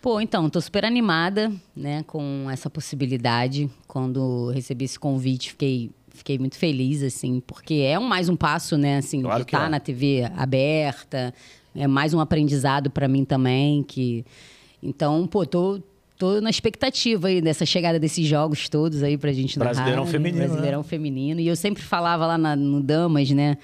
Pô, então, tô super animada, né, com essa possibilidade. Quando recebi esse convite, fiquei, fiquei muito feliz, assim, porque é um, mais um passo, né, assim, claro de estar tá é. na TV aberta, é mais um aprendizado para mim também, que... Então, pô, tô, tô na expectativa aí dessa chegada desses jogos todos aí pra gente Brasileirão feminino, né? Brasileirão né? feminino. E eu sempre falava lá na, no Damas, né,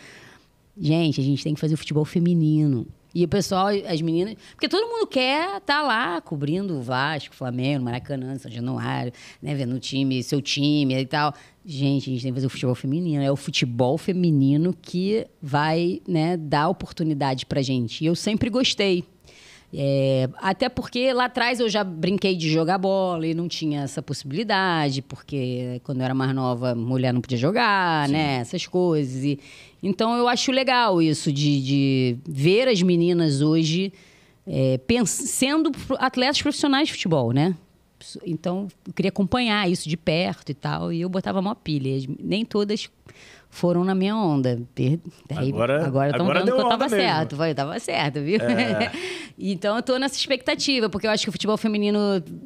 gente, a gente tem que fazer o futebol feminino. E o pessoal, as meninas. Porque todo mundo quer estar tá lá cobrindo o Vasco, Flamengo, Maracanã, São Januário, né? Vendo o time, seu time e tal. Gente, a gente tem que fazer o futebol feminino. É o futebol feminino que vai né, dar oportunidade pra gente. E eu sempre gostei. É, até porque lá atrás eu já brinquei de jogar bola e não tinha essa possibilidade, porque quando eu era mais nova, mulher não podia jogar, Sim. né? Essas coisas. E, então eu acho legal isso de, de ver as meninas hoje é, sendo atletas profissionais de futebol, né? Então, eu queria acompanhar isso de perto e tal. E eu botava uma pilha. Nem todas foram na minha onda. Daí, agora agora estão vendo que eu tava certo. vai tava certo, viu? É. então eu tô nessa expectativa, porque eu acho que o futebol feminino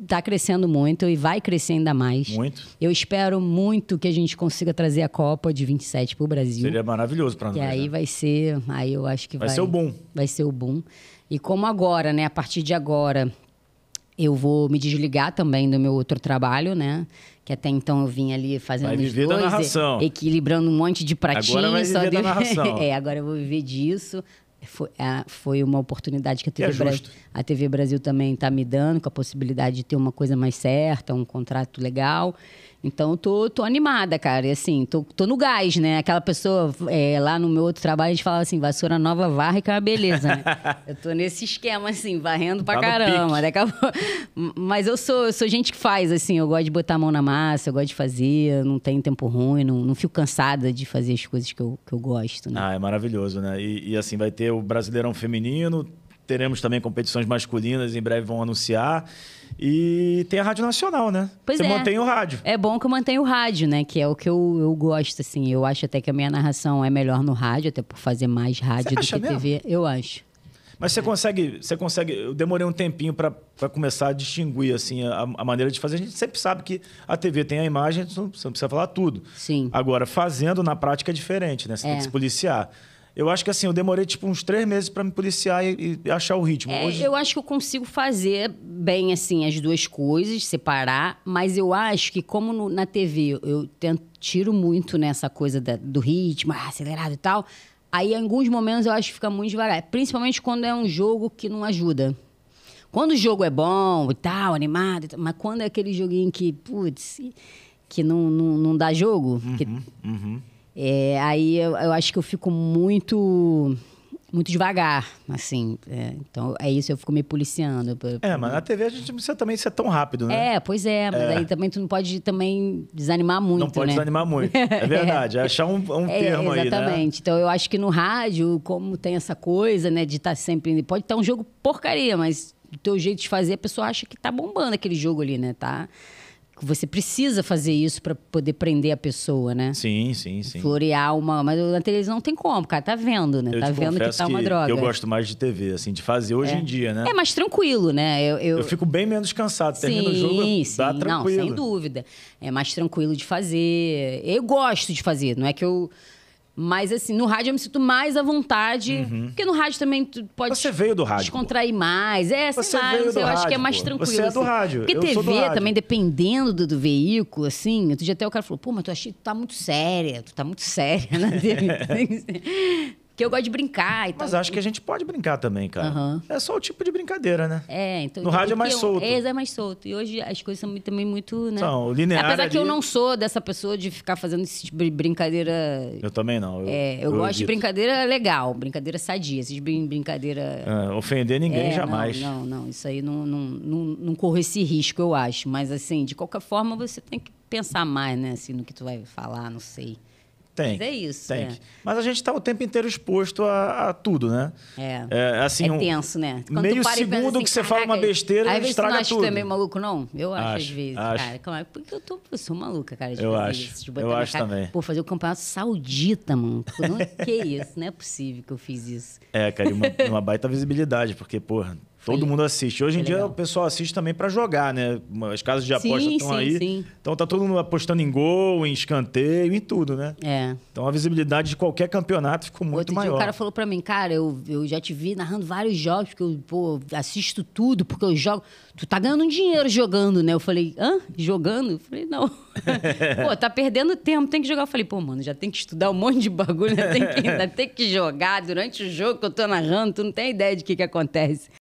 tá crescendo muito e vai crescer ainda mais. Muito. Eu espero muito que a gente consiga trazer a Copa de 27 pro Brasil. Seria maravilhoso para nós. E aí né? vai ser, aí eu acho que vai, vai ser o boom. Vai ser o boom. E como agora, né, a partir de agora, eu vou me desligar também do meu outro trabalho, né? Que até então eu vim ali fazendo vai viver dois, da narração. equilibrando um monte de pratinhos. Agora vai viver da narração. é, agora eu vou viver disso. Foi, é, foi uma oportunidade que a TV, é Brasil, a TV Brasil também está me dando, com a possibilidade de ter uma coisa mais certa, um contrato legal. Então, tô, tô animada, cara. E assim, tô, tô no gás, né? Aquela pessoa é, lá no meu outro trabalho, a gente falava assim, vassoura nova, varre, que é uma beleza, né? eu tô nesse esquema, assim, varrendo pra tá caramba. Daqui né? a... Mas eu sou, eu sou gente que faz, assim, eu gosto de botar a mão na massa, eu gosto de fazer, não tenho tempo ruim, não, não fico cansada de fazer as coisas que eu, que eu gosto, né? Ah, é maravilhoso, né? E, e assim, vai ter o Brasileirão Feminino, teremos também competições masculinas, em breve vão anunciar. E tem a Rádio Nacional, né? Pois Você é. mantém o rádio. É bom que eu mantenha o rádio, né? Que é o que eu, eu gosto, assim. Eu acho até que a minha narração é melhor no rádio, até por fazer mais rádio do que mesmo? TV. Eu acho. Mas você consegue, você consegue. Eu demorei um tempinho para começar a distinguir assim a, a, maneira de fazer. A gente sempre sabe que a TV tem a imagem, você não precisa falar tudo. Sim. Agora, fazendo na prática é diferente, né? Você é. tem que se policiar. Eu acho que assim, eu demorei tipo uns três meses para me policiar e, e, achar o ritmo. É, Hoje... Eu acho que eu consigo fazer bem assim as duas coisas, separar, mas eu acho que como no, na TV eu tento, tiro muito nessa coisa da, do ritmo, ah, acelerado e tal, aí em alguns momentos eu acho que fica muito devagar, principalmente quando é um jogo que não ajuda. Quando o jogo é bom e tal, animado, e tal, mas quando é aquele joguinho que, putz, que não, não, não dá jogo, uhum, que... uhum. uhum. É, aí eu, eu, acho que eu fico muito muito devagar, assim. É, então é isso, eu fico me policiando. É, mas na TV a gente precisa também ser tão rápido, né? É, pois é, mas é. aí também tu não pode também desanimar muito. Não pode né? desanimar muito. É verdade, é achar um, um é, termo aí. Né? Exatamente. Né? Então eu acho que no rádio, como tem essa coisa, né, de estar tá sempre. Pode estar tá um jogo porcaria, mas do teu jeito de fazer, a pessoa acha que tá bombando aquele jogo ali, né? Tá você precisa fazer isso para poder prender a pessoa, né? Sim, sim, sim. Florear uma. Mas na televisão não tem como, cara. Tá vendo, né? Eu tá vendo que tá uma que, droga. eu gosto mais de TV, assim, de fazer hoje é. em dia, né? É mais tranquilo, né? Eu, eu... eu fico bem menos cansado. terminando o jogo, sim. dá tranquilo. Não, sem dúvida. É mais tranquilo de fazer. Eu gosto de fazer, não é que eu mas, assim, no rádio eu me sinto mais à vontade. Uhum. Porque no rádio também tu pode. Você veio do rádio. Descontrair mais. É, sei Você lá, veio do eu rádio, acho que é mais tranquilo. Você é do assim. rádio. Porque eu TV rádio. também, dependendo do, do, veículo, assim. Outro dia até o cara falou: pô, mas tu, achei, tu tá muito séria, tu tá muito séria na TV. que eu gosto de brincar e Mas acho que a gente pode brincar também, cara. Uhum. É só o tipo de brincadeira, né? É, então. No então rádio é mais solto. É, é mais solto. E hoje as coisas são também muito, né? Então, linear. Apesar ali... que eu não sou dessa pessoa de ficar fazendo esse tipo de brincadeira. Eu também não. Eu, é, eu, eu gosto evito. de brincadeira legal, brincadeira sadia, esses brincadeira. É, ofender ninguém é, jamais. Não, não, não. Isso aí não, não, não, não corro esse risco, eu acho. Mas assim, de qualquer forma, você tem que pensar mais, né? Assim, no que tu vai falar, não sei. Tem. Mas é isso. Tem. É. Mas a gente está o tempo inteiro exposto a, a tudo, né? É. É, assim, é tenso, né? Quando meio segundo assim, que você fala uma besteira, estraga tudo. Às vezes tu também é maluco, não? Eu acho, acho às vezes, acho. cara. É? porque eu, tô, eu sou maluca, cara. De eu fazer acho. Isso, de eu acho cara. também. Pô, fazer o campeonato saudita, mano. Pô, não, que isso? Não é possível que eu fiz isso. É, cara, e uma, uma baita visibilidade, porque, porra, Todo mundo assiste. Hoje em é dia o pessoal assiste também para jogar, né? As casas de aposta estão aí. Sim. Então tá todo mundo apostando em gol, em escanteio, em tudo, né? É. Então a visibilidade de qualquer campeonato ficou muito Outro maior. o cara falou para mim, cara, eu, eu já te vi narrando vários jogos, porque eu pô, assisto tudo, porque eu jogo. Tu tá ganhando dinheiro jogando, né? Eu falei, hã? Jogando? Eu falei, não. pô, tá perdendo tempo, tem que jogar. Eu falei, pô, mano, já tem que estudar um monte de bagulho, ainda tem que, ainda tem que jogar durante o jogo que eu tô narrando, tu não tem ideia de que que acontece.